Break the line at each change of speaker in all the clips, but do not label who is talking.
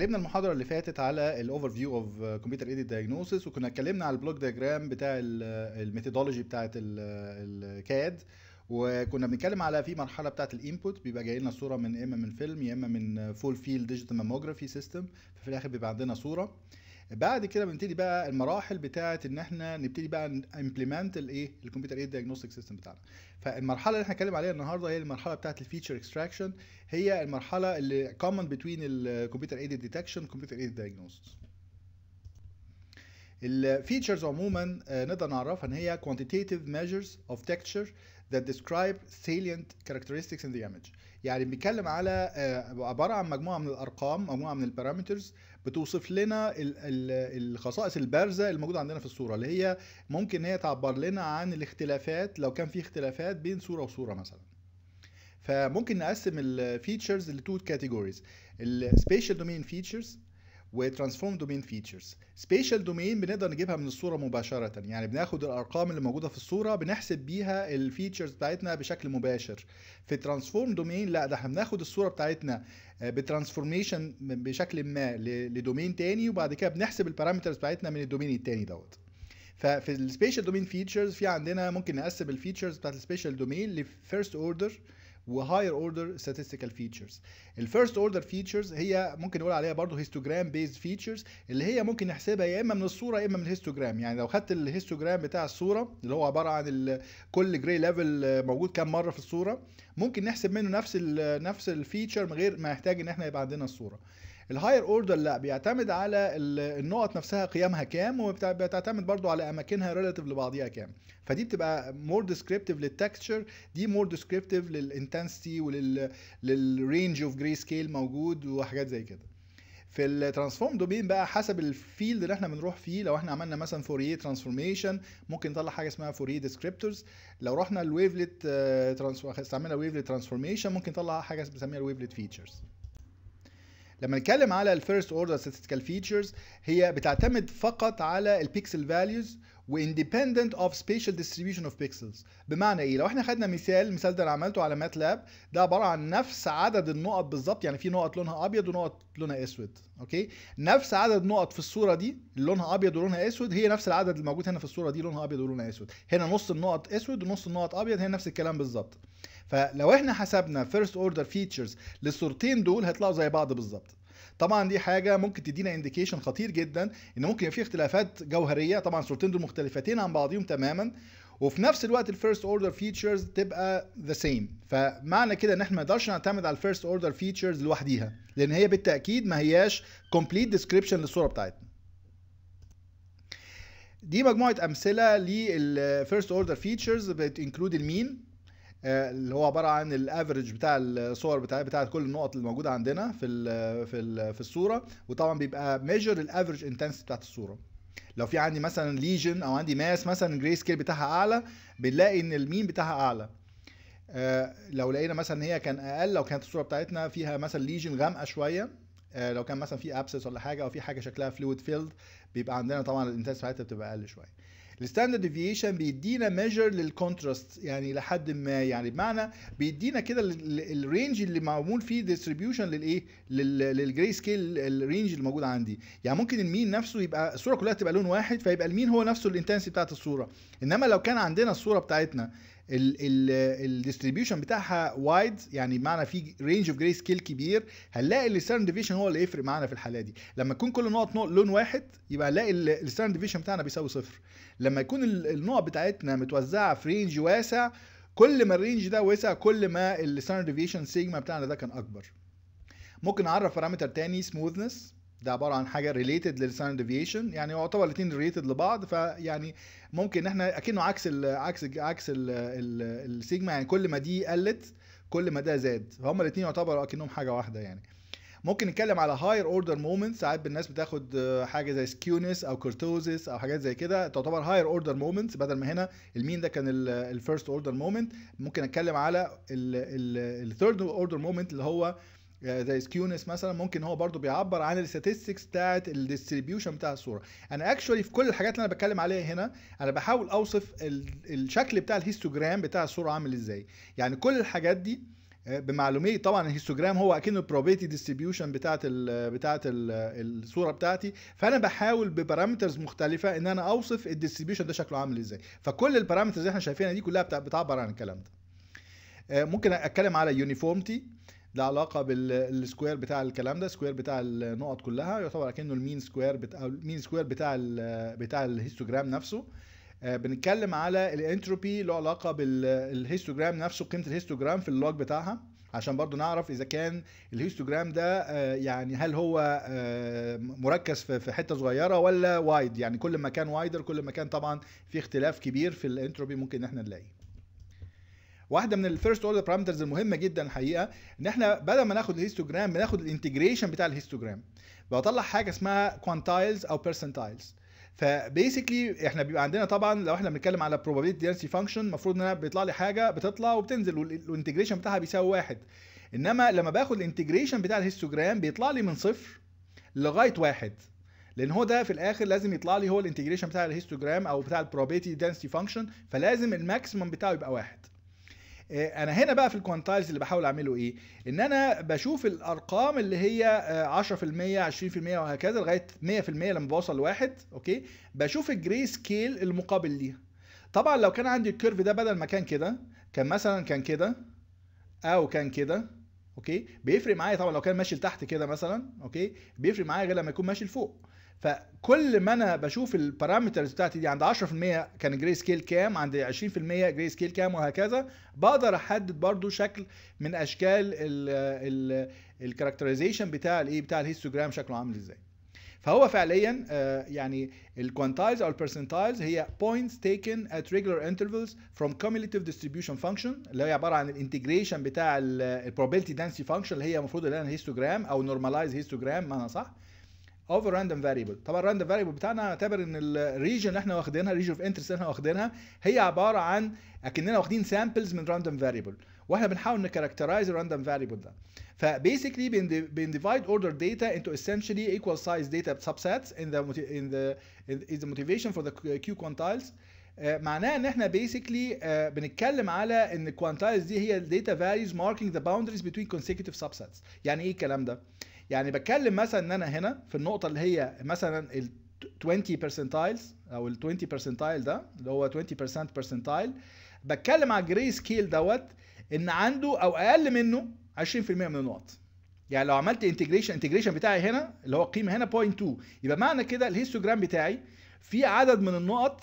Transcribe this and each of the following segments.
اتكلمنا المحاضره اللي فاتت على الاوفر فيو اوف كمبيوتر ايدد دايجنوسيس وكنا اتكلمنا على البلوك دياجرام بتاع الميثودولوجي بتاعه الكاد وكنا بنتكلم على في مرحله بتاعه الانبوت بيبقى جاي لنا صوره من اما من فيلم يا اما من فول فيل ديجيتال ماموجرافي سيستم ففي الاخر بيبقى عندنا صوره بعد كده بنبتدي بقى المراحل بتاعه ان احنا نبتدي بقى امبلمنت الايه الكمبيوتر ايد دايجنوستيك سيستم بتاعنا فالمرحله اللي احنا هنتكلم عليها النهارده هي المرحله بتاعه الفيتشر اكستراكشن هي المرحله اللي كومن بتوين الكمبيوتر ايد ديتكشن كمبيوتر ايد دايجنوستس الفيتشرز عموما آه، نقدر نعرفها ان هي quantitative measures of texture that describe salient characteristics in the image يعني بنتكلم على آه، عباره عن مجموعه من الارقام مجموعه من البارامترز بتوصف لنا الخصائص البارزه الموجوده عندنا في الصوره اللي هي ممكن هي تعبر لنا عن الاختلافات لو كان في اختلافات بين صوره وصوره مثلا فممكن نقسم الفيتشرز لتو كاتيجوريز السبيشال دومين فيتشرز وترانسفورم دومين فيتشرز سبيشال دومين بنقدر نجيبها من الصوره مباشره يعني بناخد الارقام اللي موجوده في الصوره بنحسب بيها الفيتشرز بتاعتنا بشكل مباشر في ترانسفورم دومين لا ده احنا بناخد الصوره بتاعتنا آه، بترانسفورميشن بشكل ما لدومين تاني وبعد كده بنحسب البارامترز بتاعتنا من الدومين التاني دوت ففي السبيشال دومين فيتشرز في عندنا ممكن نقسم الفيتشرز بتاعت السبيشال دومين لفيرست اوردر وهاير اوردر statistical features الفيرست اوردر فيتشرز هي ممكن نقول عليها برضه هيستوجرام بيز فيتشرز اللي هي ممكن نحسبها يا اما من الصوره يا اما من الهيستوجرام يعني لو خدت الهيستوجرام بتاع الصوره اللي هو عباره عن كل جراي ليفل موجود كام مره في الصوره ممكن نحسب منه نفس الـ نفس الفيتشر من غير ما يحتاج ان احنا يبقى عندنا الصوره الهاير اوردر لا بيعتمد على النقط نفسها قيمها كام وبتعتمد برضو على اماكنها ريلاتيف لبعضيها كام فدي بتبقى مور ديسكريبتيف للتكستشر دي مور ديسكريبتيف للانتنسيتي وللرينج اوف جري سكيل موجود وحاجات زي كده في الترانسفورم دومين بقى حسب الفيلد اللي احنا بنروح فيه لو احنا عملنا مثلا فوريه ترانسفورميشن ممكن نطلع حاجه اسمها فوريه ديسكريبتورز لو رحنا الويفلت آه، استعملنا ويفلت ترانسفورميشن ممكن نطلع حاجه بنسميها الويفلت فيتشرز لما نتكلم على الفيرست اوردر statistical فيتشرز هي بتعتمد فقط على البيكسل فاليوز واندبندنت اوف سبيشال ديستريبيوشن اوف بيكسلز بمعنى ايه لو احنا خدنا مثال المثال ده انا عملته على ماتلاب ده عباره عن نفس عدد النقط بالظبط يعني في نقط لونها ابيض ونقط لونها اسود اوكي نفس عدد نقط في الصوره دي اللي لونها ابيض ولونها اسود هي نفس العدد الموجود هنا في الصوره دي لونها ابيض ولونها اسود هنا نص النقط اسود ونص النقط ابيض هي نفس الكلام بالظبط فلو احنا حسبنا فيرست اوردر فيتشرز للصورتين دول هيطلعوا زي بعض بالظبط طبعا دي حاجه ممكن تدينا انديكيشن خطير جدا ان ممكن يبقى في اختلافات جوهريه طبعا الصورتين دول مختلفتين عن بعضهم تماما وفي نفس الوقت الفيرست اوردر فيتشرز تبقى ذا سيم فمعنى كده ان احنا ما نقدرش نعتمد على الفيرست اوردر فيتشرز لوحديها لان هي بالتاكيد ما هياش كومبليت ديسكريبشن للصوره بتاعتنا دي مجموعه امثله للفيرست اوردر فيتشرز بتنكلود المين اللي هو عباره عن الافرج بتاع الصور بتاع بتاعت كل النقط اللي موجوده عندنا في الـ في الـ في الصوره وطبعا بيبقى ميجر الافرج انتنسيتي بتاعت الصوره لو في عندي مثلا ليجن او عندي ماس مثلا جري سكيل بتاعها اعلى بنلاقي ان المين بتاعها اعلى آه لو لقينا مثلا ان هي كان اقل لو كانت الصوره بتاعتنا فيها مثلا ليجن غامقه شويه آه لو كان مثلا في ابسس ولا حاجه او في حاجه شكلها فلويد فيلد بيبقى عندنا طبعا الانتنسيتي بتاعتها بتبقى اقل شويه الستاندرد ديفيشن بيدينا ميجر للكونتراست يعني لحد ما يعني بمعنى بيدينا كده الرينج اللي معمول فيه ديستريبيوشن للايه للجري سكيل الرينج اللي موجود عندي يعني ممكن المين نفسه يبقى الصوره كلها تبقى لون واحد فيبقى المين هو نفسه الانتنسي بتاعت الصوره انما لو كان عندنا الصوره بتاعتنا الديستريبيوشن بتاعها وايد يعني بمعنى في رينج اوف جراي سكيل كبير هنلاقي الستاند ديفيشن هو اللي يفرق معانا في الحاله دي لما تكون كل نقط لون واحد يبقى هنلاقي الستاند ديفيشن بتاعنا بيساوي صفر لما يكون النقط بتاعتنا متوزعه في رينج واسع كل ما الرينج ده وسع كل ما الستاند ديفيشن سيجما بتاعنا ده كان اكبر ممكن اعرف بارامتر تاني سموثنس ده عباره عن حاجه ريليتد للستاندرد ديفيشن يعني يعتبر الاثنين ريليتد لبعض فيعني ممكن احنا اكنه عكس الـ عكس الـ عكس السيجما يعني كل ما دي قلت كل ما ده زاد فهم الاثنين يعتبروا اكنهم حاجه واحده يعني ممكن نتكلم على هاير اوردر مومنت ساعات الناس بتاخد آه، حاجه زي سكيونس او كورتوزس او حاجات زي كده تعتبر هاير اوردر مومنت بدل ما هنا المين ده كان الفيرست اوردر مومنت ممكن اتكلم على الثيرد اوردر مومنت اللي هو آه، زي سكيونس مثلا ممكن هو برضو بيعبر عن الستاتستكس بتاعت الديستريبيوشن بتاع الصوره انا اكشولي في كل الحاجات اللي انا بتكلم عليها هنا انا بحاول اوصف الشكل بتاع الهيستوجرام بتاع الصوره عامل ازاي يعني كل الحاجات دي آه، بمعلوميه طبعا الهيستوجرام هو اكنه البروبيتي ديستريبيوشن بتاعه ال بتاعه الصوره بتاعتي فانا بحاول ببارامترز مختلفه ان انا اوصف الديستريبيوشن ده شكله عامل ازاي فكل البارامترز اللي احنا شايفينها دي كلها بتعبر عن الكلام ده آه، ممكن اتكلم على يونيفورمتي ده علاقه بالسكوير بتاع الكلام ده سكوير بتاع النقط كلها يعتبر كأنه المين سكوير بتاع المين سكوير بتاع بتاع الهيستوجرام نفسه آه، بنتكلم على الانتروبي له علاقه بالهيستوجرام نفسه قيمه الهيستوجرام في اللوج بتاعها عشان برضو نعرف اذا كان الهيستوجرام ده آه، يعني هل هو آه، مركز في حته صغيره ولا وايد يعني كل ما كان وايدر كل ما كان طبعا في اختلاف كبير في الانتروبي ممكن ان احنا نلاقيه واحده من الفيرست اوردر بارامترز المهمه جدا الحقيقه ان احنا بدل ما ناخد الهيستوجرام بناخد الانتجريشن بتاع الهيستوجرام بطلع حاجه اسمها كوانتايلز او بيرسنتايلز فبيسكلي احنا بيبقى عندنا طبعا لو احنا بنتكلم على probability density function المفروض ان انا بيطلع لي حاجه بتطلع وبتنزل والانتجريشن بتاعها بيساوي واحد انما لما باخد الانتجريشن بتاع الهيستوجرام بيطلع لي من صفر لغايه واحد لان هو ده في الاخر لازم يطلع لي هو الانتجريشن بتاع الهيستوجرام او بتاع البروبابيلتي density function فلازم الماكسيمم بتاعه يبقى واحد آه، انا هنا بقى في الكوانتايلز اللي بحاول اعمله ايه ان انا بشوف الارقام اللي هي 10% آه، 20% وهكذا لغايه 100% لما بوصل لواحد اوكي بشوف الجري سكيل المقابل ليها طبعا لو كان عندي الكيرف ده بدل ما كان كده كان مثلا كان كده او كان كده اوكي بيفرق معايا طبعا لو كان ماشي لتحت كده مثلا اوكي بيفرق معايا غير لما يكون ماشي لفوق فكل ما انا بشوف البارامترز بتاعتي دي عند 10% كان جري سكيل كام عند 20% جري سكيل كام وهكذا بقدر احدد برضو شكل من اشكال الكاركترايزيشن بتاع الايه بتاع الهيستوجرام شكله عامل ازاي فهو فعليا آه، يعني الكوانتايز او البرسنتايلز هي بوينتس تيكن ات ريجولار انترفلز فروم كوميوليتيف ديستريبيوشن فانكشن اللي هي عباره عن الانتجريشن بتاع البروبابيلتي دانسي فانكشن اللي هي المفروض اللي هي هيستوجرام او نورمالايز هيستوجرام معنى صح اوفر راندوم فاريبل طبعا الراندوم فاريبل بتاعنا اعتبر ان الريجن اللي احنا واخدينها الريجن اوف انترست اللي احنا واخدينها هي عباره عن اكننا واخدين سامبلز من راندوم فاريبل واحنا بنحاول نكاركترايز الراندوم فاريبل ده فبيسكلي بين ديفايد اوردر داتا into essentially equal size data subsets in the in the is the موتيفيشن فور ذا كيو كوانتايلز معناه ان احنا بيسكلي آه، بنتكلم على ان الكوانتايلز دي هي الداتا فاليوز ماركينج ذا باوندريز بتوين كونسيكتيف سب سيتس يعني ايه الكلام ده؟ يعني بتكلم مثلا ان انا هنا في النقطه اللي هي مثلا ال 20 بيرسنتايلز او ال 20 بيرسنتايل ده اللي هو 20% بيرسنتايل بتكلم على الجري سكيل دوت ان عنده او اقل منه 20% من النقط يعني لو عملت انتجريشن انتجريشن بتاعي هنا اللي هو القيمه هنا 0.2 يبقى معنى كده الهيستوجرام بتاعي في عدد من النقط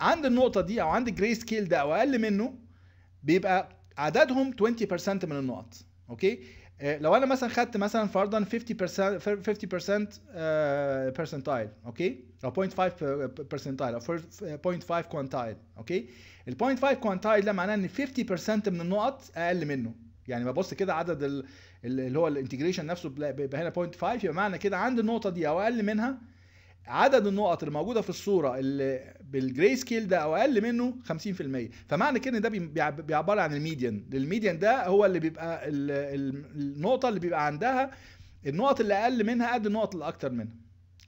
عند النقطه دي او عند الجري سكيل ده او اقل منه بيبقى عددهم 20% من النقط اوكي آه، لو انا مثلا خدت مثلا فرضا 50% 50% آه، اوكي او 0.5 برسنتايل او 0.5 كوانتايل اوكي ال 0.5 كوانتايل ده معناه ان 50% من النقط اقل منه يعني ببص كده عدد اللي هو الانتجريشن نفسه هنا 0.5 يبقى معنى كده عند النقطه دي او اقل منها عدد النقط اللي موجوده في الصوره اللي بالجري سكيل ده او اقل منه 50% فمعنى كده ان ده بيعبر عن الميديان الميديان ده هو اللي بيبقى النقطه اللي بيبقى عندها النقط اللي اقل منها قد النقط اللي اكتر منها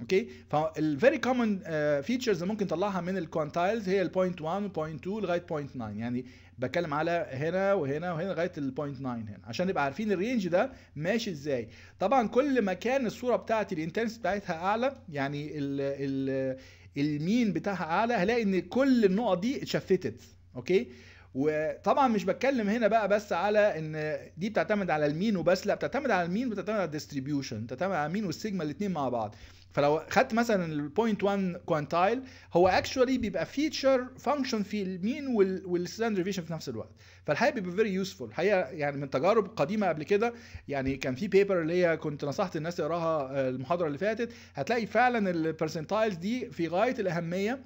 اوكي فالفيري كومن فيتشرز ممكن تطلعها من الكوانتايلز هي البوينت 0.1 و 0.2 لغايه 0.9 يعني بتكلم على هنا وهنا وهنا لغايه البوينت 9 هنا عشان نبقى عارفين الرينج ده ماشي ازاي طبعا كل ما كان الصوره بتاعتي الانتنس بتاعتها اعلى يعني ال ال المين بتاعها اعلى هلاقي ان كل النقط دي اتشفتت اوكي وطبعا مش بتكلم هنا بقى بس على ان دي بتعتمد على المين وبس لا بتعتمد على المين وبتعتمد على الديستريبيوشن بتعتمد على المين والسيجما الاثنين مع بعض فلو خدت مثلا البوينت 1 كوانتايل هو اكشولي بيبقى فيتشر فانكشن في المين والستاند ريفيشن في نفس الوقت فالحقيقه بيبقى فيري يوسفول الحقيقه يعني من تجارب قديمه قبل كده يعني كان في بيبر اللي هي كنت نصحت الناس تقراها آه، المحاضره اللي فاتت هتلاقي فعلا البرسنتايلز دي في غايه الاهميه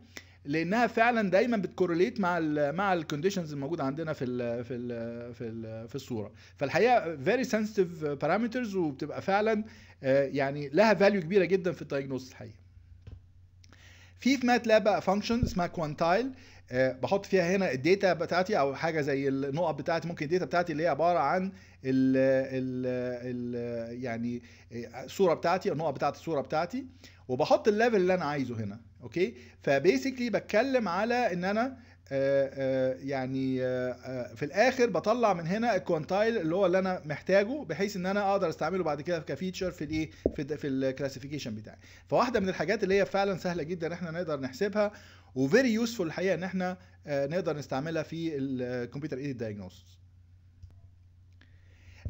لانها فعلا دايما بتكورليت مع الـ مع الكونديشنز الموجوده عندنا في الـ في الـ في الـ في الصوره فالحقيقه فيري سنسيتيف بارامترز وبتبقى فعلا آه، يعني لها فاليو كبيره جدا في الدايجنوست الحقيقه في في ماتلاب بقى فانكشن اسمها كوانتايل آه، بحط فيها هنا الداتا بتاعتي او حاجه زي النقط بتاعتي ممكن الداتا بتاعتي اللي هي عباره عن ال ال ال يعني الصوره بتاعتي النقط بتاعت الصوره بتاعتي وبحط الليفل اللي انا عايزه هنا اوكي فبيسكلي بتكلم على ان انا آه، آه، يعني آه، في الاخر بطلع من هنا الكوانتايل اللي هو اللي انا محتاجه بحيث ان انا اقدر استعمله بعد كده كفيتشر في الايه في في الكلاسيفيكيشن بتاعي فواحده من الحاجات اللي هي فعلا سهله جدا احنا نقدر نحسبها وفيري يوسفول الحقيقه ان احنا نقدر نستعملها في الكمبيوتر ايد دايجنوستس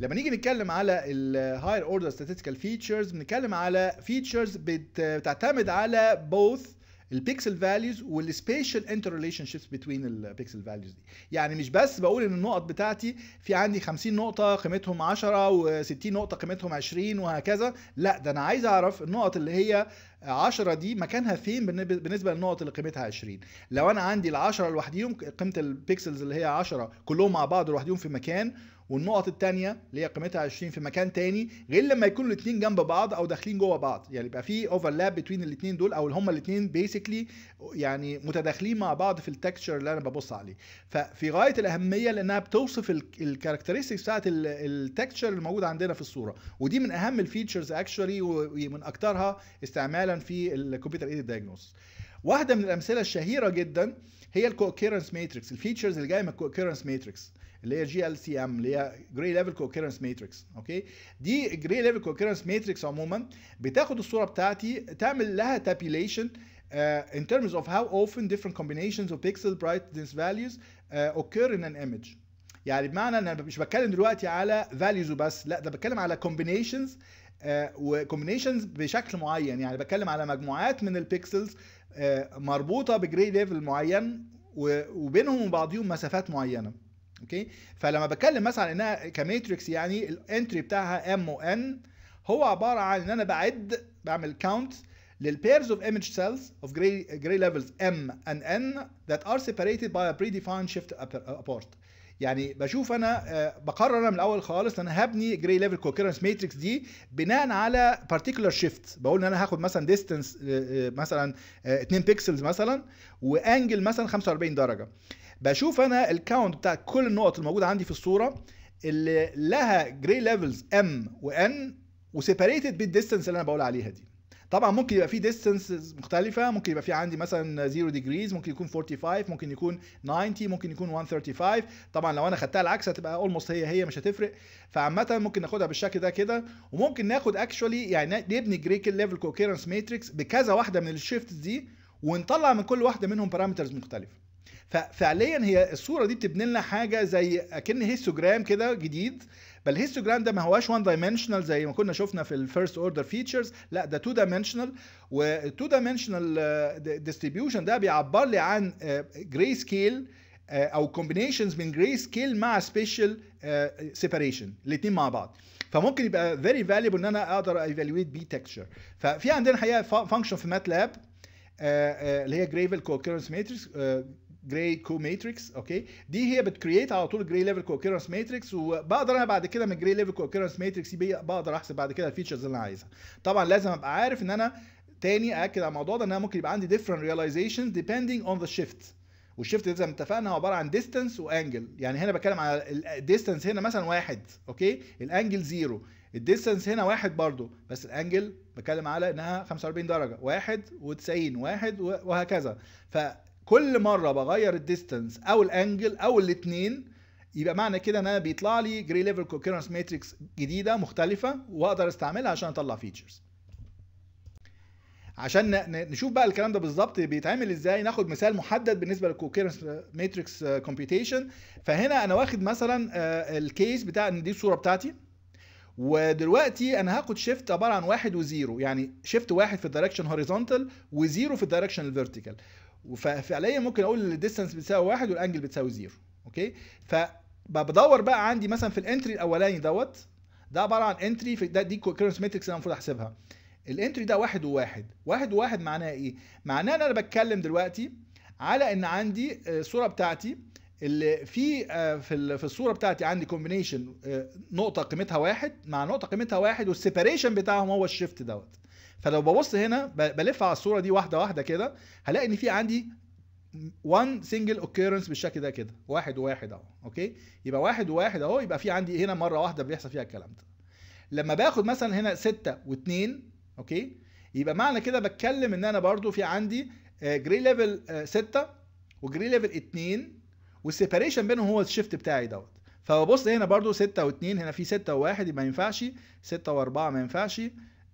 لما نيجي نتكلم على الهاير اوردر statistical فيتشرز بنتكلم على فيتشرز بتعتمد على both البيكسل فاليوز والسبيشال انتر ريليشن شيبس بتوين البيكسل فاليوز دي يعني مش بس بقول ان النقط بتاعتي في عندي 50 نقطه قيمتهم 10 و60 نقطه قيمتهم 20 وهكذا لا ده انا عايز اعرف النقط اللي هي 10 دي مكانها فين بالنسبه للنقط اللي قيمتها 20 لو انا عندي ال 10 لوحديهم قيمه البيكسلز اللي هي 10 كلهم مع بعض لوحديهم في مكان والنقط الثانيه اللي هي قيمتها 20 في مكان تاني غير لما يكونوا الاثنين جنب بعض او داخلين جوه بعض يعني يبقى في اوفرلاب بين الاثنين دول او هما الاثنين بيسكلي يعني متداخلين مع بعض في التكستشر اللي انا ببص عليه ففي غايه الاهميه لانها بتوصف الكاركترستكس بتاعت التكستشر الموجود عندنا في الصوره ودي من اهم الفيتشرز اكشولي ومن اكثرها استعمالا في الكمبيوتر ايد دايجنوستس واحده من الامثله الشهيره جدا هي الكوكيرنس ماتريكس الفيتشرز اللي جايه من الكوكيرنس ماتريكس اللي هي جي ال سي ام اللي هي جري ليفل كوكيرنس ماتريكس اوكي دي جري ليفل كوكيرنس ماتريكس عموما بتاخد الصوره بتاعتي تعمل لها تابيليشن آه، Uh, in terms of how often different combinations of pixel brightness values uh, occur in an image. يعني بمعنى ان انا مش بتكلم دلوقتي على values وبس لا ده بتكلم على combinations uh, آه، وكومبينيشنز بشكل معين يعني بتكلم على مجموعات من البيكسلز مربوطه بجري ليفل معين وبينهم وبعضهم مسافات معينه اوكي فلما بتكلم مثلا انها كماتريكس يعني الانتري بتاعها ام وان هو عباره عن ان انا بعد بعمل كاونت للبيرز اوف ايمج سيلز اوف جراي جراي ليفلز ام ان ان ذات ار سيبريتد باي بري ديفاين شيفت ابورت يعني بشوف انا آه، بقرر انا من الاول خالص انا هبني جراي ليفل كوكيرنس ماتريكس دي بناء على بارتيكولار شيفت بقول ان انا هاخد مثلا ديستنس آه، آه، مثلا 2 بيكسلز مثلا وانجل مثلا 45 درجه بشوف انا الكاونت بتاع كل النقط الموجوده عندي في الصوره اللي لها جري ليفلز ام وان وسيباريتد بالديستنس اللي انا بقول عليها دي طبعا ممكن يبقى في ديستنس مختلفه ممكن يبقى في عندي مثلا 0 ديجريز ممكن يكون 45 ممكن يكون 90 ممكن يكون 135 طبعا لو انا خدتها العكس هتبقى اولموست هي هي مش هتفرق فعامه ممكن ناخدها بالشكل ده كده وممكن ناخد اكشولي يعني نبني جريك ليفل كوكيرنس ماتريكس بكذا واحده من الشيفتس دي ونطلع من كل واحده منهم بارامترز مختلفه ففعليا هي الصوره دي بتبني لنا حاجه زي اكن هيستوجرام كده جديد بل هيستوجرام ده ما هواش وان دايمنشنال زي ما كنا شفنا في الفيرست اوردر فيتشرز لا ده تو دايمنشنال والتو دايمنشنال ديستريبيوشن ده بيعبر لي عن جري uh, سكيل uh, او كومبينيشنز من جري سكيل مع سبيشال سيباريشن الاثنين مع بعض فممكن يبقى فيري فاليبل ان انا اقدر ايفالويت بي تكشر ففي عندنا الحقيقه فانكشن في ماتلاب uh, اللي هي جريفل كوكيرنس ماتريكس جراي كو ماتريكس اوكي دي هي بتكريت على طول جراي ليفل كوكيرنس ماتريكس وبقدر انا بعد كده من جراي ليفل كوكيرنس ماتريكس دي بقدر احسب بعد كده الفيتشرز اللي انا عايزها طبعا لازم ابقى عارف ان انا تاني اكد على الموضوع ده ان انا ممكن يبقى عندي ديفرنت رياليزيشن depending اون ذا شيفت والشيفت زي ما اتفقنا هو عباره عن ديستانس وانجل يعني هنا بتكلم على الديستانس هنا مثلا واحد اوكي الانجل زيرو الديستانس هنا واحد برضو بس الانجل بتكلم على انها 45 درجه واحد و90 واحد وهكذا ف كل مره بغير الديستنس او الانجل او الاثنين يبقى معنى كده ان انا بيطلع لي جري ليفل كوكيرنس ماتريكس جديده مختلفه واقدر استعملها عشان اطلع فيتشرز عشان نشوف بقى الكلام ده بالظبط بيتعمل ازاي ناخد مثال محدد بالنسبه للكوكيرنس ماتريكس كومبيوتيشن فهنا انا واخد مثلا آه، الكيس بتاع ان دي الصوره بتاعتي ودلوقتي انا هاخد شيفت عباره عن واحد وزيرو يعني شيفت واحد في الدايركشن هوريزونتال وزيرو في الدايركشن الفيرتيكال ففعليا ممكن اقول الديستانس بتساوي واحد والانجل بتساوي زيرو اوكي فبدور بقى عندي مثلا في الانتري الاولاني دوت ده عباره عن انتري في ده دي كيرنس ماتريكس انا المفروض احسبها الانتري ده واحد وواحد واحد وواحد معناه ايه معناه ان انا بتكلم دلوقتي على ان عندي آه، الصوره بتاعتي اللي في آه، في في الصوره بتاعتي عندي كومبينيشن آه، نقطه قيمتها واحد مع نقطه قيمتها واحد والسيباريشن بتاعهم هو الشيفت دوت فلو ببص هنا بلف على الصوره دي واحده واحده كده هلاقي ان في عندي وان سنجل اوكيرنس بالشكل ده كده واحد وواحد اهو اوكي يبقى واحد وواحد اهو يبقى في عندي هنا مره واحده بيحصل فيها الكلام ده لما باخد مثلا هنا 6 و2 اوكي يبقى معنى كده بتكلم ان انا برضو في عندي جري ليفل 6 وجري ليفل 2 والسيباريشن بينهم هو الشيفت بتاعي دوت فببص هنا برضو 6 و2 هنا في 6 و1 يبقى ما ينفعش 6 و4 ما ينفعش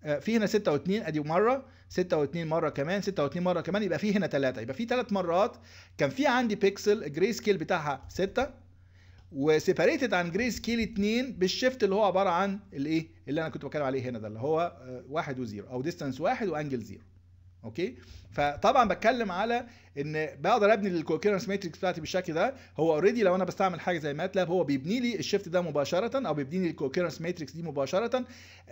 آه، في هنا 6 و2 ادي مره 6 و2 مره كمان 6 و2 مره كمان يبقى في هنا 3 يبقى في 3 مرات كان في عندي بيكسل جري سكيل بتاعها 6 وسيباريتد عن جري سكيل 2 بالشيفت اللي هو عباره عن الايه اللي انا كنت بتكلم عليه هنا ده اللي هو 1 آه، و0 او ديستانس 1 وانجل 0 اوكي فطبعا بتكلم على ان بقدر ابني الكوكيرنس ماتريكس بتاعتي بالشكل ده هو اوريدي لو انا بستعمل حاجه زي ماتلاب هو بيبني لي الشيفت ده مباشره او بيبني لي الكوكيرنس ماتريكس دي مباشره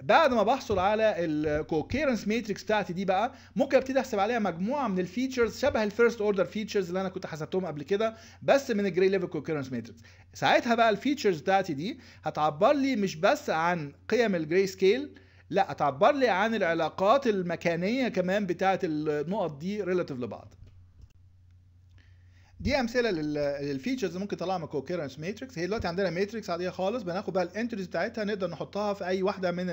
بعد ما بحصل على الكوكيرنس ماتريكس بتاعتي دي بقى ممكن ابتدي احسب عليها مجموعه من الفيتشرز شبه الفيرست اوردر فيتشرز اللي انا كنت حسبتهم قبل كده بس من الجري ليفل كوكيرنس ماتريكس ساعتها بقى الفيتشرز بتاعتي دي هتعبر لي مش بس عن قيم الجري سكيل لا تعبر لي عن العلاقات المكانيه كمان بتاعه النقط دي ريلاتيف لبعض دي امثله للفيتشرز اللي ممكن تطلعها من كوكيرنس ماتريكس هي دلوقتي عندنا ماتريكس عاديه خالص بناخد بقى الانتريز بتاعتها نقدر نحطها في اي واحده من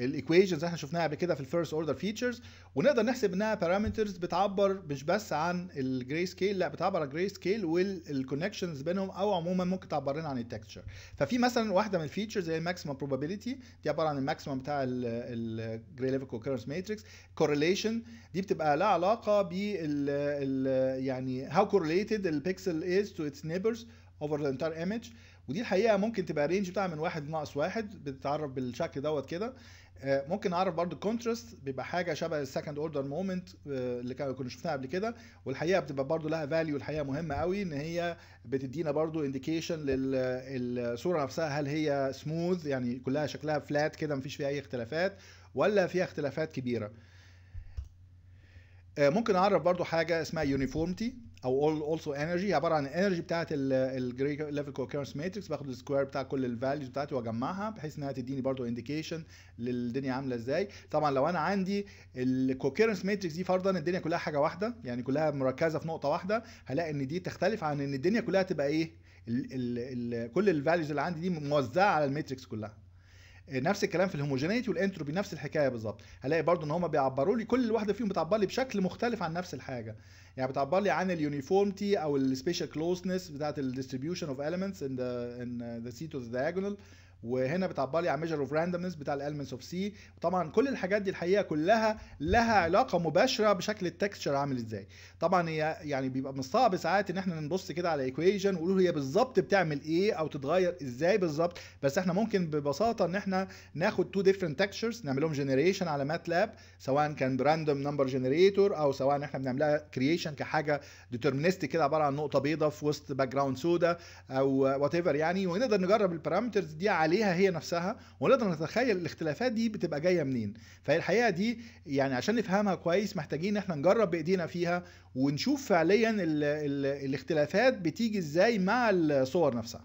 الايكويشنز احنا شفناها قبل كده في الفيرست اوردر فيتشرز ونقدر نحسب انها بارامترز بتعبر مش بس عن الجري سكيل لا بتعبر عن الجري سكيل والكونكشنز بينهم او عموما ممكن تعبر لنا عن التكتشر ففي مثلا واحده من الفيتشرز هي الماكسيمم بروبابيلتي دي عباره عن الماكسيمم بتاع الجري ليفل كوكيرنس ماتريكس كورليشن دي بتبقى لها علاقه بال يعني هاو كورليت ريليتد البيكسل از تو اتس نيبرز اوفر ذا انتاير ايمج ودي الحقيقه ممكن تبقى الرينج بتاعها من واحد ناقص واحد بتتعرف بالشكل دوت كده آه، ممكن اعرف برضو الكونتراست بيبقى حاجه شبه السكند اوردر مومنت اللي كنا شفناها قبل كده والحقيقه بتبقى برضو لها فاليو الحقيقه مهمه قوي ان هي بتدينا برضو انديكيشن للصوره نفسها هل هي سموث يعني كلها شكلها فلات كده مفيش فيها اي اختلافات ولا فيها اختلافات كبيره آه، ممكن اعرف برضو حاجه اسمها يونيفورمتي او اولسو انرجي عباره عن الانرجي بتاعت الجري ليفل كوكيرنس ماتريكس باخد السكوير بتاع كل الفاليوز بتاعتي واجمعها بحيث انها تديني برضو انديكيشن للدنيا عامله ازاي طبعا لو انا عندي الكوكيرنس ماتريكس دي فرضا الدنيا كلها حاجه واحده يعني كلها مركزه في نقطه واحده هلاقي ان دي تختلف عن ان الدنيا كلها تبقى ايه الـ الـ الـ كل الفاليوز اللي عندي دي موزعه على الماتريكس كلها نفس الكلام في الهوموجينيتي والانتروبي نفس الحكايه بالظبط هلاقي برضو ان هما بيعبروا لي كل واحده فيهم بتعبر لي بشكل مختلف عن نفس الحاجه يعني بتعبر لي عن اليونيفورمتي او السبيشال كلوزنس بتاعه الديستريبيوشن اوف اليمنتس ان ذا ان ذا سي تو ذا دايجونال وهنا بتعبر لي عن ميجر اوف راندمنس بتاع الالمنتس اوف سي طبعا كل الحاجات دي الحقيقه كلها لها علاقه مباشره بشكل التكستشر عامل ازاي طبعا هي يعني بيبقى من الصعب ساعات ان احنا نبص كده على ايكويشن ونقول هي بالظبط بتعمل ايه او تتغير ازاي بالظبط بس احنا ممكن ببساطه ان احنا ناخد تو ديفرنت تكستشرز نعملهم جنريشن على ماتلاب سواء كان براندوم نمبر جنريتور او سواء احنا بنعملها كرييشن كحاجه ديترمينستيك كده عباره عن نقطه بيضاء في وسط باك جراوند سودا او وات ايفر يعني ونقدر نجرب البارامترز دي عليها هي نفسها ونقدر نتخيل الاختلافات دي بتبقى جايه منين فهي الحقيقه دي يعني عشان نفهمها كويس محتاجين ان احنا نجرب بايدينا فيها ونشوف فعليا الـ الـ الاختلافات بتيجي ازاي مع الصور نفسها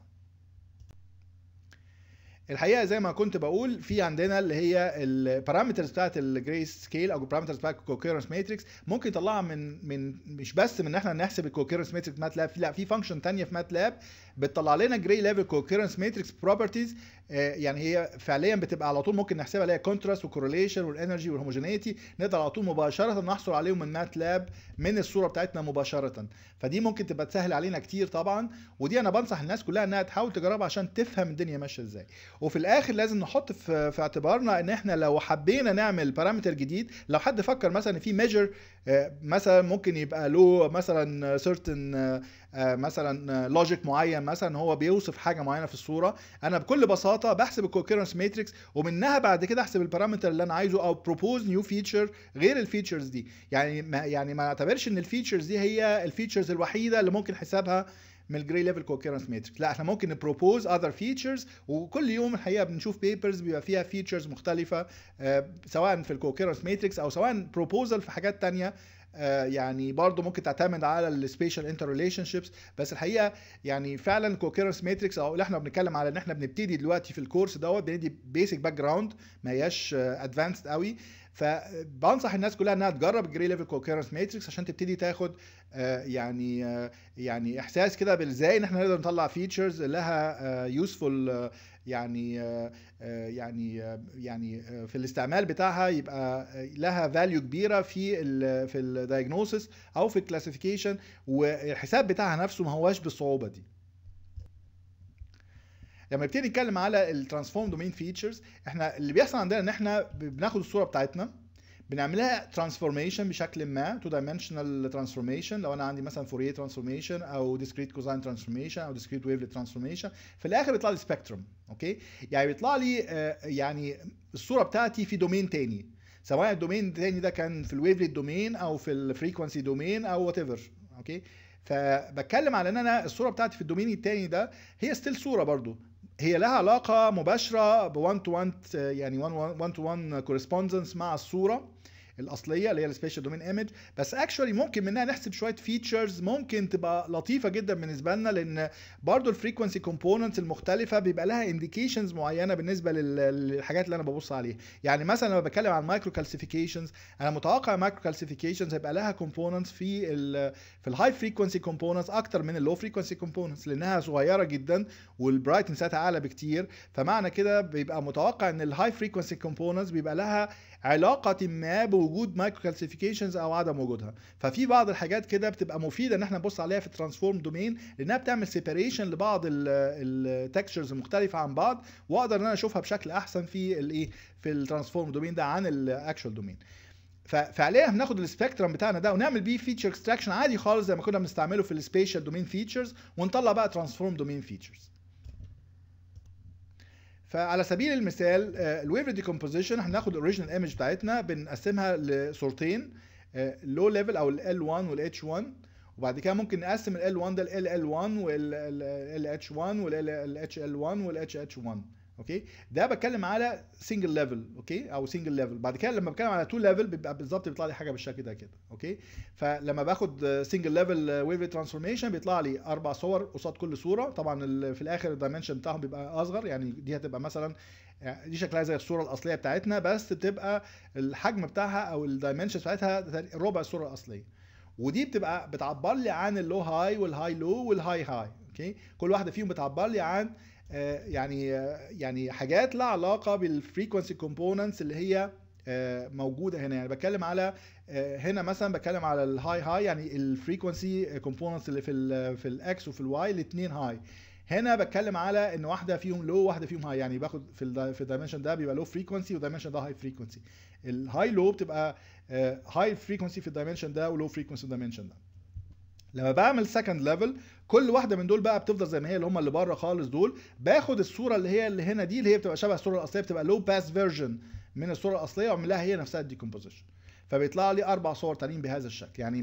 الحقيقه زي ما كنت بقول في عندنا اللي هي البارامترز بتاعت الجري سكيل او البارامترز بتاعت الكوكيرنس ماتريكس ممكن تطلعها من من مش بس من ان احنا نحسب الكوكيرنس ماتريكس مات لاب لا في فانكشن ثانيه في مات لاب بتطلع لنا جري ليفل كوكيرنس ماتريكس بروبرتيز آه، يعني هي فعليا بتبقى على طول ممكن نحسبها اللي هي كونتراست وكورليشن والانرجي والهوموجينيتي نقدر على طول مباشره نحصل عليهم من مات لاب من الصوره بتاعتنا مباشره فدي ممكن تبقى تسهل علينا كتير طبعا ودي انا بنصح الناس كلها انها تحاول تجربها عشان تفهم الدنيا ماشيه ازاي وفي الاخر لازم نحط في, اعتبارنا ان احنا لو حبينا نعمل بارامتر جديد لو حد فكر مثلا ان في ميجر آه، مثلا ممكن يبقى له مثلا سيرتن آه، مثلا لوجيك معين مثلا هو بيوصف حاجه معينه في الصوره انا بكل بساطه بحسب الكوكيرنس ماتريكس ومنها بعد كده احسب البارامتر اللي انا عايزه او بروبوز نيو فيتشر غير الفيتشرز دي يعني ما يعني ما اعتبرش ان الفيتشرز دي هي الفيتشرز الوحيده اللي ممكن حسابها من الجري ليفل كوكيرنس ماتريكس لا احنا ممكن نبروبوز اذر فيتشرز وكل يوم الحقيقه بنشوف بيبرز بيبقى فيها فيتشرز مختلفه آه، سواء في الكوكيرنس ماتريكس او سواء بروبوزل في حاجات ثانيه آه، يعني برضه ممكن تعتمد على السبيشال انتر ريليشن شيبس بس الحقيقه يعني فعلا كوكيرنس ماتريكس او اللي احنا بنتكلم على ان احنا بنبتدي دلوقتي في الكورس دوت بندي بيسك باك جراوند ما هياش ادفانسد قوي فبنصح الناس كلها انها تجرب الجري ليفل كوكيرنس ماتريكس عشان تبتدي تاخد آه، يعني آه، يعني احساس كده بازاي ان احنا نقدر نطلع فيتشرز لها يوسفول يعني آه، آه، يعني آه، يعني في الاستعمال بتاعها يبقى لها فاليو كبيره في الـ في الدايجنوسس او في الكلاسيفيكيشن والحساب بتاعها نفسه ما هواش بالصعوبه دي لما نبتدي نتكلم على الترانسفورم دومين فيتشرز احنا اللي بيحصل عندنا ان احنا بناخد الصوره بتاعتنا بنعملها ترانسفورميشن بشكل ما تو دايمنشنال ترانسفورميشن لو انا عندي مثلا فوريه ترانسفورميشن او ديسكريت كوزاين ترانسفورميشن او ديسكريت ويفلت ترانسفورميشن في الاخر بيطلع لي سبيكتروم اوكي يعني بيطلع لي آه، يعني الصوره بتاعتي في دومين تاني سواء الدومين الثاني ده كان في الويفلت دومين او في الفريكونسي دومين او وات ايفر اوكي فبتكلم على ان انا الصوره بتاعتي في الدومين التاني ده هي ستيل صوره برضو هي لها علاقه مباشره ب 1 تو 1 يعني 1 تو 1 كورسبوندنس مع الصوره الاصليه اللي هي السبيشال دومين ايمج بس اكشولي ممكن منها نحسب شويه فيتشرز ممكن تبقى لطيفه جدا بالنسبه لنا لان برضو الفريكونسي كومبوننتس المختلفه بيبقى لها انديكيشنز معينه بالنسبه للحاجات اللي انا ببص عليها يعني مثلا لما بتكلم عن مايكرو كالسيفيكيشنز انا متوقع مايكرو كالسيفيكيشنز هيبقى لها كومبوننتس في الـ في الهاي فريكونسي كومبوننتس اكتر من اللو فريكونسي كومبوننتس لانها صغيره جدا والبرايتنس بتاعتها اعلى بكتير فمعنى كده بيبقى متوقع ان الهاي فريكونسي كومبوننتس بيبقى لها علاقه ما وجود مايكرو كالسيفيكيشنز او عدم وجودها ففي بعض الحاجات كده بتبقى مفيده ان احنا نبص عليها في ترانسفورم دومين لانها بتعمل سيباريشن لبعض التكستشرز المختلفه عن بعض واقدر ان انا اشوفها بشكل احسن في الايه في الترانسفورم دومين ده عن الاكشوال دومين ففعليا هناخد السبيكترم بتاعنا ده ونعمل بيه فيتشر اكستراكشن عادي خالص زي ما كنا بنستعمله في السبيشال دومين فيتشرز ونطلع بقى ترانسفورم دومين فيتشرز فعلى سبيل المثال الويف ديكومبوزيشن هناخد الاوريجينال ايمج بتاعتنا بنقسمها لصورتين لو آه، ليفل او ال 1 وال h 1 وبعد كده ممكن نقسم ال L1 ده ال L1 وال H1 وال HL1 وال HH1 اوكي ده بتكلم على سنجل ليفل اوكي او سنجل ليفل بعد كده لما بتكلم على تو ليفل بيبقى بالظبط بيطلع لي حاجه بالشكل ده كده اوكي فلما باخد سنجل ليفل ويف ترانسفورميشن بيطلع لي اربع صور قصاد كل صوره طبعا في الاخر الدايمنشن بتاعهم بيبقى اصغر يعني دي هتبقى مثلا دي شكلها زي الصوره الاصليه بتاعتنا بس بتبقى الحجم بتاعها او الدايمنشن بتاعتها ربع الصوره الاصليه ودي بتبقى بتعبر لي عن اللو هاي والهاي لو والهاي هاي اوكي كل واحده فيهم بتعبر لي عن آه، يعني آه، يعني حاجات لها علاقه بالفريكونسي كومبوننتس اللي هي آه، موجوده هنا يعني بتكلم على هنا مثلا بتكلم على الهاي هاي يعني الفريكونسي كومبوننتس اللي في ال في الاكس وفي الواي الاثنين هاي هنا بتكلم على ان واحده فيهم لو واحده فيهم هاي يعني باخد في الـ في الدايمنشن ده بيبقى لو فريكونسي والدايمنشن ده هاي فريكونسي الهاي لو بتبقى هاي فريكونسي في الدايمنشن ده ولو فريكونسي في الدايمنشن ده لما بعمل سكند ليفل كل واحده من دول بقى بتفضل زي ما هي اللي هم اللي بره خالص دول باخد الصوره اللي هي اللي هنا دي اللي هي بتبقى شبه الصوره الاصليه بتبقى لو باس فيرجن من الصوره الاصليه واعمل لها هي نفسها الديكومبوزيشن فبيطلع لي اربع صور تانيين بهذا الشكل يعني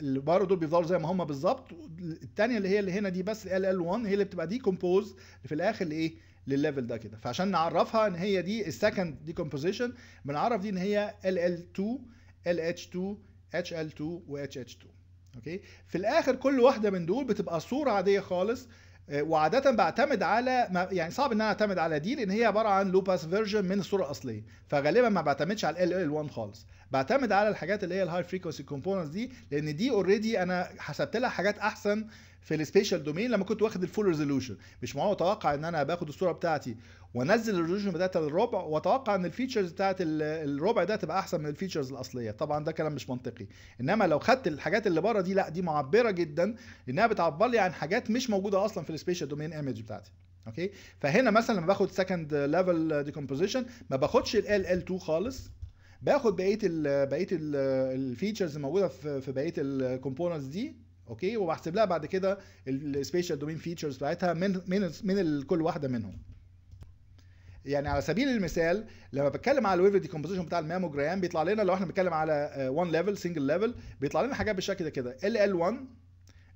اللي بره دول بيفضلوا زي ما هم بالظبط الثانيه اللي هي اللي هنا دي بس ال ال 1 هي اللي بتبقى ديكومبوز في الاخر لايه للليفل ده كده فعشان نعرفها ان هي دي السكند ديكومبوزيشن بنعرف دي ان هي ال ال 2 ال اتش 2 اتش ال 2 و اتش اتش 2 اوكي في الاخر كل واحده من دول بتبقى صوره عاديه خالص آه، وعادة بعتمد على ما يعني صعب ان انا اعتمد على دي لان هي عباره عن لو باس فيرجن من الصوره الاصليه فغالبا ما بعتمدش على ال ال 1 خالص بعتمد على الحاجات اللي هي الهاي فريكونسي كومبوننتس دي لان دي اوريدي انا حسبت لها حاجات احسن في السبيشال دومين لما كنت واخد الفول ريزولوشن مش معقول اتوقع ان انا باخد الصوره بتاعتي وانزل الريزولوشن بتاعتها للربع واتوقع ان الفيتشرز بتاعت الربع ده تبقى احسن من الفيتشرز الاصليه طبعا ده كلام مش منطقي انما لو خدت الحاجات اللي بره دي لا دي معبره جدا انها بتعبر لي عن حاجات مش موجوده اصلا في السبيشال دومين ايمج بتاعتي اوكي فهنا مثلا لما باخد سكند ليفل ديكومبوزيشن ما باخدش ال ال 2 خالص باخد بقيه الـ بقيه الفيتشرز الموجوده في بقيه الكومبوننتس دي اوكي وبحسب لها بعد كده السبيشال دومين فيتشرز بتاعتها من من من كل واحده منهم يعني على سبيل المثال لما بتكلم على الويف ديكومبوزيشن بتاع الماموجرام بيطلع لنا لو احنا بنتكلم على 1 ليفل سنجل ليفل بيطلع لنا حاجات بالشكل ده كده ال ال 1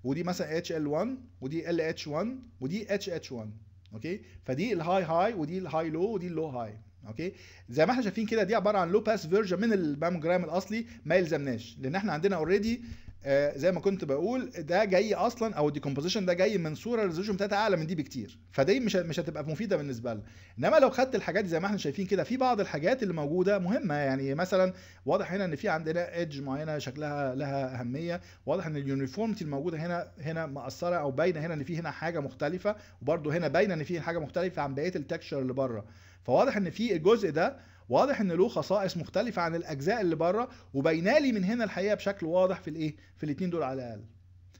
ودي مثلا اتش ال 1 ودي ال اتش 1 ودي اتش اتش 1 اوكي فدي الهاي هاي ودي الهاي لو ودي اللو هاي اوكي زي ما احنا شايفين كده دي عباره عن لو باس فيرجن من الماموجرام الاصلي ما يلزمناش لان احنا عندنا اوريدي آه، زي ما كنت بقول ده جاي اصلا او الديكومبوزيشن ده جاي من صوره ريزولوشن بتاعتها اعلى من دي بكتير فدي مش مش هتبقى مفيده بالنسبه لنا انما لو خدت الحاجات زي ما احنا شايفين كده في بعض الحاجات اللي موجوده مهمه يعني مثلا واضح هنا ان في عندنا ايدج معينه شكلها لها اهميه واضح ان اليونيفورمتي الموجوده هنا هنا مقصره او باينه هنا ان في هنا حاجه مختلفه وبرده هنا باينه ان في حاجه مختلفه عن بقيه التكشر اللي بره فواضح ان في الجزء ده واضح ان له خصائص مختلفه عن الاجزاء اللي بره وبينالي من هنا الحقيقه بشكل واضح في الايه في الاثنين دول على الاقل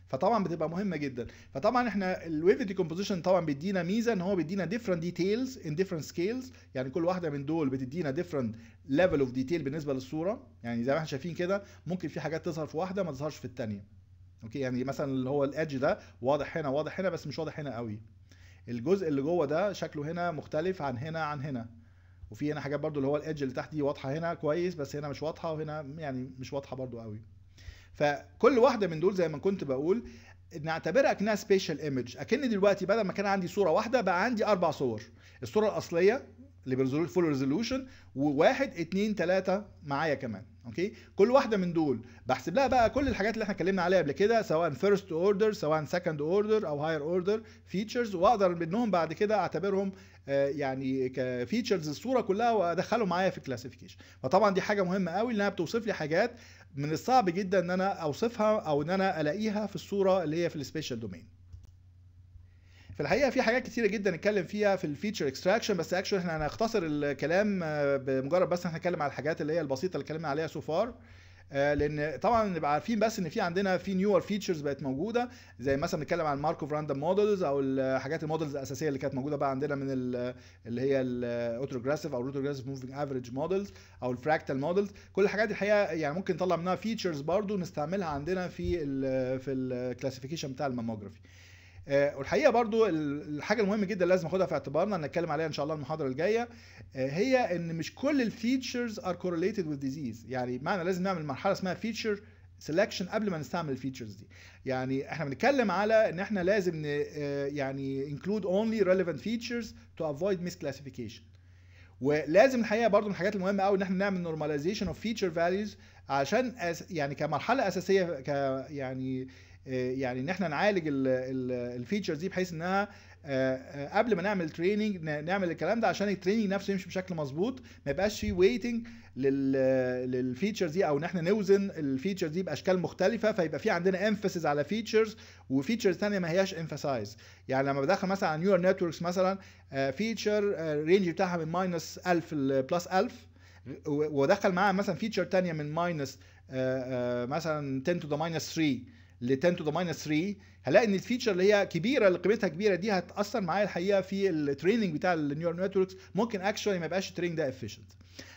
فطبعا بتبقى مهمه جدا فطبعا احنا الويف ديكومبوزيشن طبعا بيدينا ميزه ان هو بيدينا ديفرنت ديتيلز ان ديفرنت سكيلز يعني كل واحده من دول بتدينا ديفرنت ليفل اوف ديتيل بالنسبه للصوره يعني زي ما احنا شايفين كده ممكن في حاجات تظهر في واحده ما تظهرش في الثانيه اوكي يعني مثلا اللي هو الادج ده واضح هنا واضح هنا بس مش واضح هنا قوي الجزء اللي جوه ده شكله هنا مختلف عن هنا عن هنا وفي هنا حاجات برضو اللي هو الايدج اللي تحت دي واضحه هنا كويس بس هنا مش واضحه وهنا يعني مش واضحه برضو قوي فكل واحده من دول زي ما كنت بقول نعتبرها كانها سبيشال ايمج اكن دلوقتي بدل ما كان عندي صوره واحده بقى عندي اربع صور الصوره الاصليه اللي فول ريزولوشن وواحد اتنين تلاته معايا كمان اوكي كل واحده من دول بحسب لها بقى كل الحاجات اللي احنا اتكلمنا عليها قبل كده سواء فيرست اوردر سواء سكند اوردر او هاير اوردر فيتشرز واقدر منهم بعد كده اعتبرهم آه، يعني كفيتشرز الصوره كلها وادخلهم معايا في الكلاسيفيكيشن فطبعا دي حاجه مهمه قوي انها بتوصف لي حاجات من الصعب جدا ان انا اوصفها او ان انا الاقيها في الصوره اللي هي في السبيشال دومين في الحقيقه في حاجات كتيره جدا نتكلم فيها في الفيتشر اكستراكشن بس اكشن احنا هنختصر الكلام آه، بمجرد بس احنا نتكلم على الحاجات اللي هي البسيطه اللي اتكلمنا عليها سو فار آه، لان طبعا نبقى عارفين بس ان في عندنا في نيور فيتشرز بقت موجوده زي مثلا بنتكلم عن ماركوف راندوم مودلز او الحاجات المودلز الاساسيه اللي كانت موجوده بقى عندنا من اللي هي الاوتوجراسيف او روتوجراسيف موفينج افريج مودلز او الفراكتال مودلز كل الحاجات دي الحقيقه يعني ممكن نطلع منها فيتشرز برضو نستعملها عندنا في الـ في الكلاسيفيكيشن بتاع الماموجرافي آه، والحقيقه برضو الحاجه المهمه جدا لازم اخدها في اعتبارنا نتكلم عليها ان شاء الله المحاضره الجايه آه، هي ان مش كل الفيتشرز ار كورليتد وذ ديزيز يعني معنى لازم نعمل مرحله اسمها فيتشر سيلكشن قبل ما نستعمل الفيتشرز دي يعني احنا بنتكلم على ان احنا لازم ن, آه، يعني اونلي ريليفنت فيتشرز تو افويد ميس كلاسيفيكيشن ولازم الحقيقه برضو من الحاجات المهمه قوي ان احنا نعمل نورماليزيشن اوف فيتشر فاليوز عشان يعني كمرحله اساسيه ك يعني آه، يعني ان احنا نعالج الفيتشرز دي بحيث انها آه، آه، قبل ما نعمل تريننج نعمل الكلام ده عشان التريننج نفسه يمشي بشكل مظبوط ما يبقاش في ويتنج للفيتشرز دي او ان احنا نوزن الفيتشرز دي باشكال مختلفه فيبقى في عندنا امفاسيس على فيتشرز وفيتشرز ثانيه ما هياش امفاسايز يعني لما بدخل مثلا على نيورال نتوركس مثلا فيتشر الرينج بتاعها من ماينس 1000 لبلس 1000 وادخل معاها مثلا فيتشر ثانيه من ماينس مثلا 10 تو ذا ماينس 3 ل 10 تو ذا ماينس 3 هلاقي ان الفيتشر اللي هي كبيره اللي قيمتها كبيره دي هتاثر معايا الحقيقه في التريننج بتاع النيورال نتوركس ممكن اكشولي ما يبقاش التريننج ده افيشنت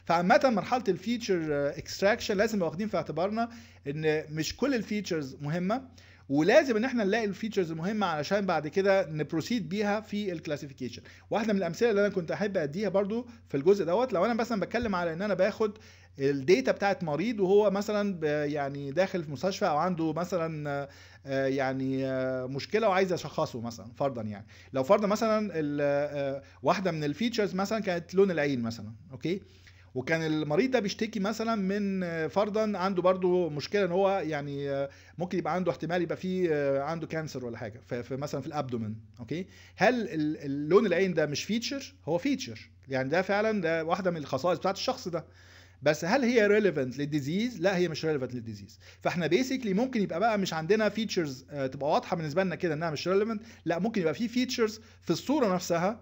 فعامة مرحلة الفيتشر اكستراكشن لازم واخدين في اعتبارنا ان مش كل الفيتشرز مهمة ولازم ان احنا نلاقي الفيتشرز المهمه علشان بعد كده نبروسيد بيها في الكلاسيفيكيشن واحده من الامثله اللي انا كنت احب اديها برضو في الجزء دوت لو انا مثلا بتكلم على ان انا باخد الداتا بتاعت مريض وهو مثلا يعني داخل في مستشفى او عنده مثلا آه، يعني آه، مشكله وعايز اشخصه مثلا فرضا يعني لو فرضا مثلا آه، واحده من الفيتشرز مثلا كانت لون العين مثلا اوكي وكان المريض ده بيشتكي مثلا من فرضا عنده برضه مشكله ان هو يعني ممكن يبقى عنده احتمال يبقى فيه عنده كانسر ولا حاجه في مثلا في الابدومن اوكي هل اللون العين ده مش فيتشر هو فيتشر يعني ده فعلا ده واحده من الخصائص بتاعت الشخص ده بس هل هي ريليفنت للديزيز لا هي مش ريليفنت للديزيز فاحنا بيسكلي ممكن يبقى بقى مش عندنا فيتشرز آه، تبقى واضحه بالنسبه لنا كده انها مش ريليفنت لا ممكن يبقى في فيتشرز في الصوره نفسها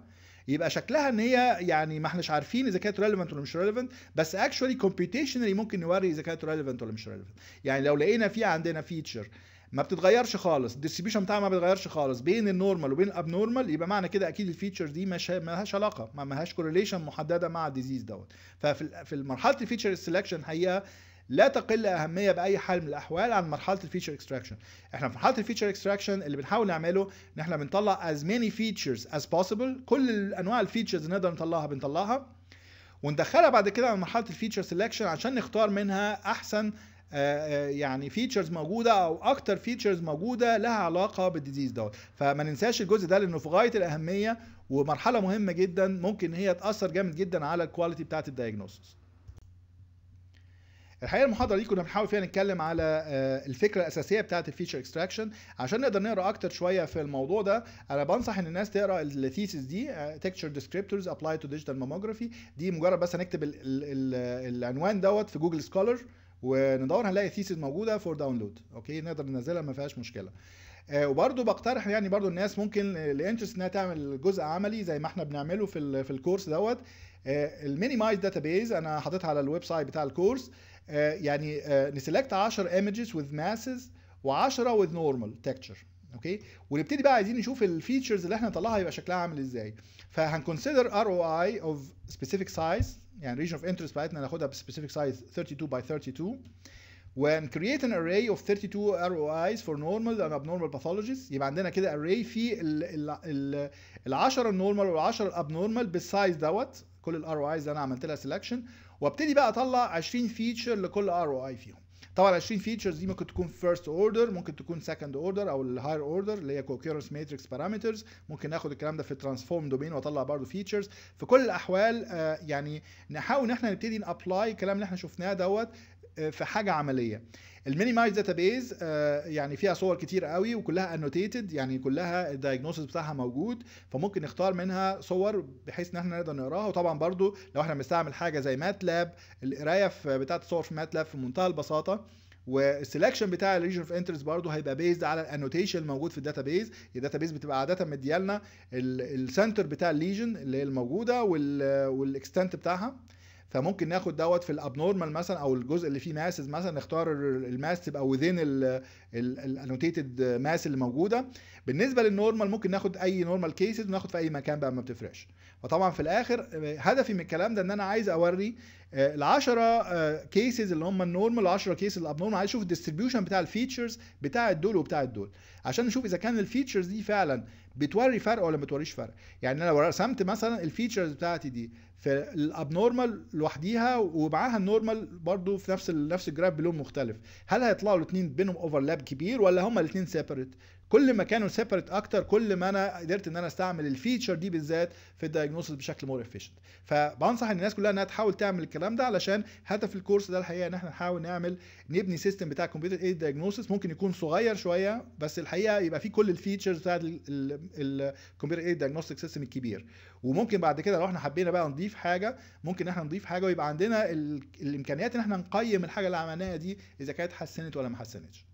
يبقى شكلها ان هي يعني ما احناش عارفين اذا كانت ريليفنت ولا مش ريليفنت بس اكشولي كومبيوتيشنالي ممكن نوري اذا كانت ريليفنت ولا مش ريليفنت يعني لو لقينا في عندنا فيتشر ما بتتغيرش خالص الديستريبيوشن بتاعها ما بيتغيرش خالص بين النورمال وبين الابنورمال يبقى معنى كده اكيد الفيتشر دي مش لهاش علاقه ما لهاش كورليشن محدده مع الديزيز دوت ففي في مرحله الفيتشر سيلكشن هي لا تقل اهميه باي حال من الاحوال عن مرحله الفيتشر اكستراكشن احنا في مرحله الفيتشر اكستراكشن اللي بنحاول نعمله ان احنا بنطلع as many features as possible كل انواع الفيتشرز اللي نقدر نطلعها بنطلعها وندخلها بعد كده على مرحله الفيتشر سيلكشن عشان نختار منها احسن آه، آه، يعني فيتشرز موجوده او اكتر فيتشرز موجوده لها علاقه بالديزيز دوت فما ننساش الجزء ده لانه في غايه الاهميه ومرحله مهمه جدا ممكن هي تاثر جامد جدا على الكواليتي بتاعه الدايجنوستس الحقيقه المحاضره دي كنا بنحاول فيها نتكلم على آه، الفكره الاساسيه بتاعه الفيتشر اكستراكشن عشان نقدر نقرا اكتر شويه في الموضوع ده انا بنصح ان الناس تقرا الثيسيس دي تكتشر ديسكريبتورز ابلاي تو ديجيتال ماموجرافي دي مجرد بس هنكتب العنوان دوت في جوجل سكولر وندور هنلاقي ثيسز موجوده فور داونلود اوكي نقدر ننزلها ما فيهاش مشكله آه، وبرده بقترح يعني برده الناس ممكن آه، الانترست انها تعمل جزء عملي زي ما احنا بنعمله في في الكورس دوت المينيمايز المينيمايز داتابيز انا حاططها على الويب سايت بتاع الكورس آه، يعني نسلكت 10 ايمجز وذ ماسز و10 وذ نورمال تكتشر اوكي ونبتدي بقى عايزين نشوف الفيتشرز اللي احنا نطلعها هيبقى شكلها عامل ازاي فهنكونسيدر ار او اي اوف سبيسيفيك سايز يعني region of interest بتاعتنا ناخدها بسبيسيفيك سايز 32 باي 32 and create an array of 32 ROIs for normal and abnormal pathologies يبقى عندنا كده array فيه ال 10 النورمال وال 10 الابنورمال بالسايز دوت كل ال ROIs اللي انا عملت لها سelection وابتدي بقى اطلع 20 فيتشر لكل ROI فيهم طبعا ال 20 فيتشرز دي ممكن تكون فيرست اوردر ممكن تكون سكند اوردر او الهاير اوردر اللي هي كوكيرنس ماتريكس بارامترز ممكن ناخد الكلام ده في الترانسفورم دومين واطلع برضه فيتشرز في كل الاحوال آه، يعني نحاول ان احنا نبتدي نابلاي الكلام اللي احنا شفناه دوت آه، في حاجه عمليه المينيمايز آه، داتابيز يعني فيها صور كتير قوي وكلها انوتيتد يعني كلها الدايجنوستس بتاعها موجود فممكن نختار منها صور بحيث ان احنا نقدر نقراها وطبعا برضو لو احنا بنستعمل حاجه زي ماتلاب القرايه بتاعه الصور في ماتلاب في منتهى البساطه والسلكشن بتاع الريجن اوف انترست برضه هيبقى بيزد على الانوتيشن الموجود في الداتابيز الداتابيز بتبقى عاده مديالنا السنتر بتاع الليجن اللي هي الموجوده والاكستنت بتاعها فممكن ناخد دوت في الابنورمال مثلا او الجزء اللي فيه ماسز مثلا نختار الماس تبقى وذين الانوتيتد ماس اللي موجوده بالنسبه للنورمال ممكن ناخد اي نورمال كيسز وناخد في اي مكان بقى ما بتفرقش فطبعا في الاخر آه، هدفي من الكلام ده ان انا عايز اوري ال 10 كيسز اللي هم النورمال 10 كيسز الابنورمال عايز اشوف الديستريبيوشن بتاع الفيتشرز بتاع دول وبتاع دول عشان نشوف اذا كان الفيتشرز دي فعلا بتوري فرق ولا ما بتوريش فرق يعني انا لو رسمت مثلا الفيتشرز بتاعتي دي في الابنورمال لوحديها ومعاها النورمال برضو في نفس نفس الجراف بلون مختلف هل هيطلعوا الاثنين بينهم اوفرلاب كبير ولا هما الاثنين سيبريت كل ما كانوا سيبريت اكتر كل ما انا قدرت ان انا استعمل الفيتشر دي بالذات في الدايجنوستس بشكل مور افيشنت فبنصح الناس كلها انها تحاول تعمل الكلام ده علشان هدف الكورس ده الحقيقه ان احنا نحاول نعمل نبني سيستم بتاع كمبيوتر ايد دايجنوستس ممكن يكون صغير شويه بس الحقيقه يبقى فيه كل الفيتشرز بتاعت الكمبيوتر ايد دايجنوستيك سيستم الكبير وممكن بعد كده لو احنا حبينا بقى نضيف حاجه ممكن احنا نضيف حاجه ويبقى عندنا الامكانيات ان احنا نقيم الحاجه اللي عملناها دي اذا كانت حسنت ولا ما حسنتش